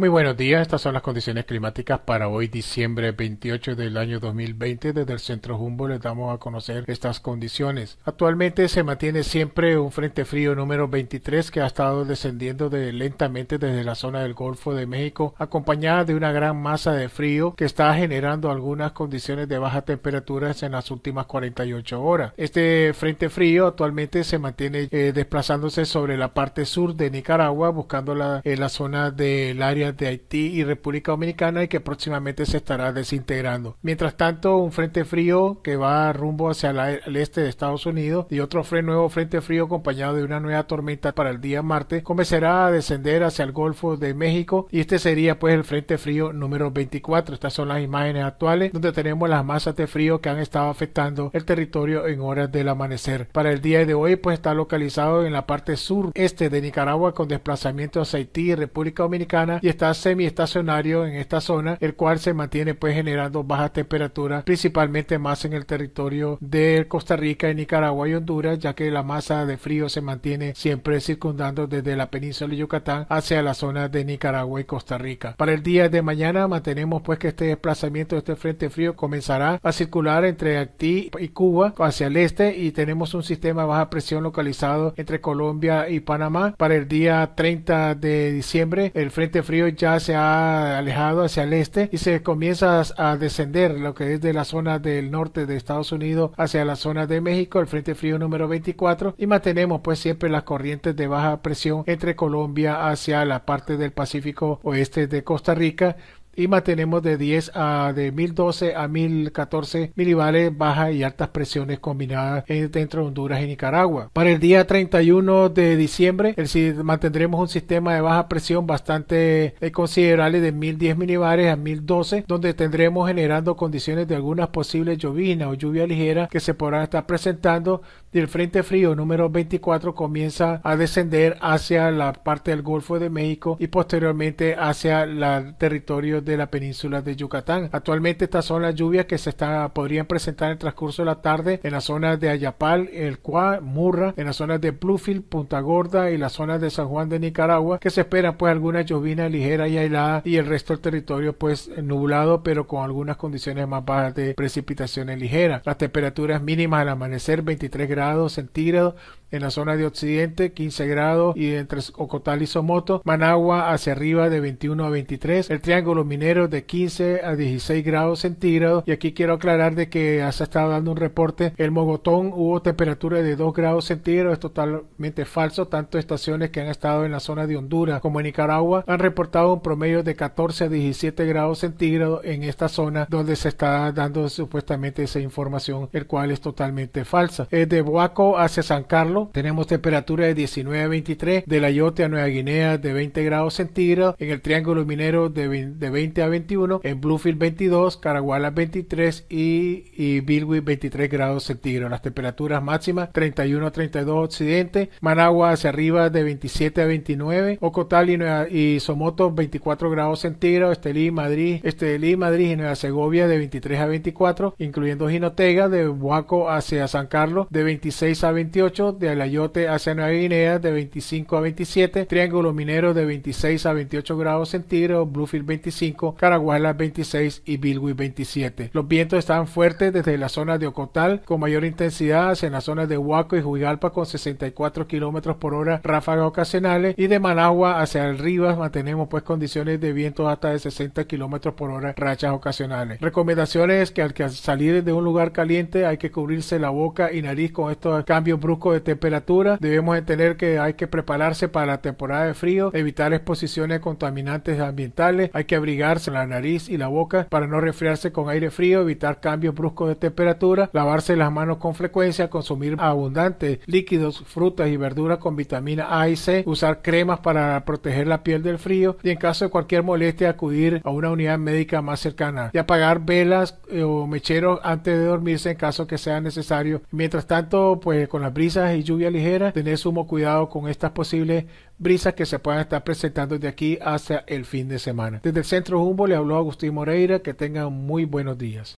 Muy buenos días, estas son las condiciones climáticas para hoy, diciembre 28 del año 2020. Desde el centro Jumbo les damos a conocer estas condiciones. Actualmente se mantiene siempre un frente frío número 23 que ha estado descendiendo lentamente desde la zona del Golfo de México, acompañada de una gran masa de frío que está generando algunas condiciones de bajas temperaturas en las últimas 48 horas. Este frente frío actualmente se mantiene eh, desplazándose sobre la parte sur de Nicaragua, buscando la, la zona del área de Haití y República Dominicana y que próximamente se estará desintegrando. Mientras tanto, un frente frío que va rumbo hacia el este de Estados Unidos y otro nuevo frente frío acompañado de una nueva tormenta para el día martes comenzará a descender hacia el Golfo de México y este sería pues el frente frío número 24. Estas son las imágenes actuales donde tenemos las masas de frío que han estado afectando el territorio en horas del amanecer. Para el día de hoy pues está localizado en la parte sur este de Nicaragua con desplazamiento a Haití y República Dominicana y está semiestacionario en esta zona, el cual se mantiene pues generando bajas temperaturas, principalmente más en el territorio de Costa Rica, Nicaragua y Honduras, ya que la masa de frío se mantiene siempre circundando desde la península de Yucatán hacia la zona de Nicaragua y Costa Rica. Para el día de mañana mantenemos pues que este desplazamiento de este frente frío comenzará a circular entre Haití y Cuba hacia el este y tenemos un sistema de baja presión localizado entre Colombia y Panamá. Para el día 30 de diciembre el frente frío ya se ha alejado hacia el este y se comienza a descender lo que es de la zona del norte de Estados Unidos hacia la zona de México, el Frente Frío número 24 y mantenemos pues siempre las corrientes de baja presión entre Colombia hacia la parte del Pacífico oeste de Costa Rica y mantenemos de 10 a de 1012 a 1014 milibares bajas y altas presiones combinadas dentro de Honduras y Nicaragua. Para el día 31 de diciembre el, mantendremos un sistema de baja presión bastante eh, considerable de 1010 milibares a 1012 donde tendremos generando condiciones de algunas posibles llovinas o lluvia ligera que se podrán estar presentando y el frente frío número 24 comienza a descender hacia la parte del Golfo de México y posteriormente hacia el territorio de la península de Yucatán. Actualmente estas son las lluvias que se está, podrían presentar en el transcurso de la tarde en las zonas de Ayapal, El Cuá, Murra, en las zonas de Bluefield, Punta Gorda y las zonas de San Juan de Nicaragua, que se esperan pues alguna llovina ligera y aislada y el resto del territorio pues nublado pero con algunas condiciones más bajas de precipitaciones ligeras. Las temperaturas mínimas al amanecer 23 grados centígrados en la zona de occidente 15 grados y entre Ocotal y Somoto, Managua hacia arriba de 21 a 23, el Triángulo Minero de 15 a 16 grados centígrados y aquí quiero aclarar de que ha estado dando un reporte, el Mogotón hubo temperatura de 2 grados centígrados, es totalmente falso, tanto estaciones que han estado en la zona de Honduras como en Nicaragua han reportado un promedio de 14 a 17 grados centígrados en esta zona donde se está dando supuestamente esa información, el cual es totalmente falsa. Es de Boaco hacia San Carlos tenemos temperaturas de 19 a 23, de la Yote a Nueva Guinea de 20 grados centígrados, en el Triángulo Minero de, de 20 a 21, en Bluefield 22, Caraguala 23 y, y Bilwi 23 grados centígrados. Las temperaturas máximas 31 a 32 occidente, Managua hacia arriba de 27 a 29, Ocotal y, Somoto 24 grados centígrados, Estelí, Madrid, Estelí, Madrid y Nueva Segovia de 23 a 24, incluyendo Jinotega de Huaco hacia San Carlos de 26 a 28, de el ayote hacia Nueva Guinea de 25 a 27, Triángulo Minero de 26 a 28 grados centígrados, Bluefield 25, Caraguala 26 y Bilwi 27. Los vientos están fuertes desde la zona de Ocotal con mayor intensidad hacia las zonas de Huaco y Juigalpa con 64 kilómetros por hora ráfagas ocasionales y de Managua hacia el Rivas mantenemos pues condiciones de viento hasta de 60 kilómetros por hora rachas ocasionales. Recomendaciones que al salir de un lugar caliente hay que cubrirse la boca y nariz con estos cambios bruscos de temperatura temperatura debemos entender que hay que prepararse para la temporada de frío, evitar exposiciones a contaminantes ambientales, hay que abrigarse la nariz y la boca para no resfriarse con aire frío, evitar cambios bruscos de temperatura, lavarse las manos con frecuencia, consumir abundantes líquidos, frutas y verduras con vitamina A y C, usar cremas para proteger la piel del frío y en caso de cualquier molestia acudir a una unidad médica más cercana y apagar velas eh, o mecheros antes de dormirse en caso que sea necesario. Mientras tanto, pues con las brisas y lluvia ligera, tener sumo cuidado con estas posibles brisas que se puedan estar presentando de aquí hasta el fin de semana. Desde el Centro Humbo, le habló Agustín Moreira, que tengan muy buenos días.